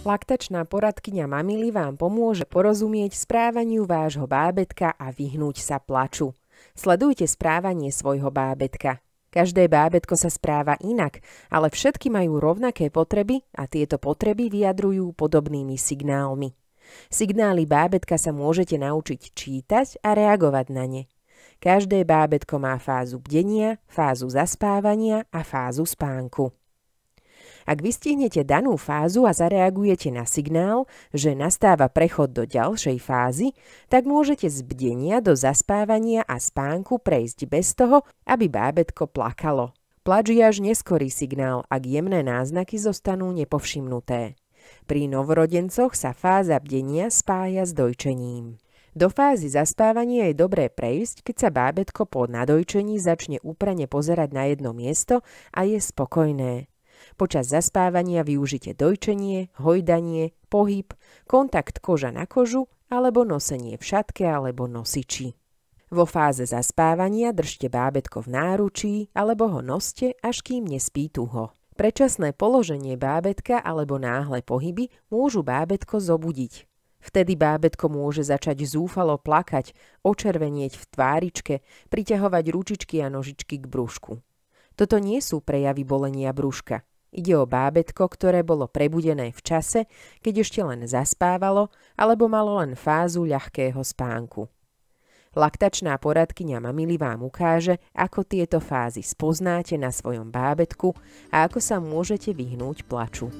Laktačná poradkyňa Mamily vám pomôže porozumieť správaniu vášho bábetka a vyhnúť sa plaču. Sledujte správanie svojho bábetka. Každé bábetko sa správa inak, ale všetky majú rovnaké potreby a tieto potreby vyjadrujú podobnými signálmi. Signály bábetka sa môžete naučiť čítať a reagovať na ne. Každé bábetko má fázu bdenia, fázu zaspávania a fázu spánku. Ak vystihnete danú fázu a zareagujete na signál, že nastáva prechod do ďalšej fázy, tak môžete z bdenia do zaspávania a spánku prejsť bez toho, aby bábetko plakalo. Plač je až neskorý signál, ak jemné náznaky zostanú nepovšimnuté. Pri novorodencoch sa fáza bdenia spája s dojčením. Do fázy zaspávania je dobré prejsť, keď sa bábetko po nadojčení začne úprane pozerať na jedno miesto a je spokojné. Počas zaspávania využite dojčenie, hojdanie, pohyb, kontakt koža na kožu alebo nosenie v šatke alebo nosiči. Vo fáze zaspávania držte bábetko v náručí alebo ho noste, až kým nespí tuho. Prečasné položenie bábetka alebo náhle pohyby môžu bábetko zobudiť. Vtedy bábetko môže začať zúfalo plakať, očervenieť v tváričke, priťahovať ručičky a nožičky k brúšku. Toto nie sú prejavy bolenia brúška. Ide o bábetko, ktoré bolo prebudené v čase, keď ešte len zaspávalo alebo malo len fázu ľahkého spánku. Laktačná poradkyňa mamily vám ukáže, ako tieto fázy spoznáte na svojom bábetku a ako sa môžete vyhnúť plaču.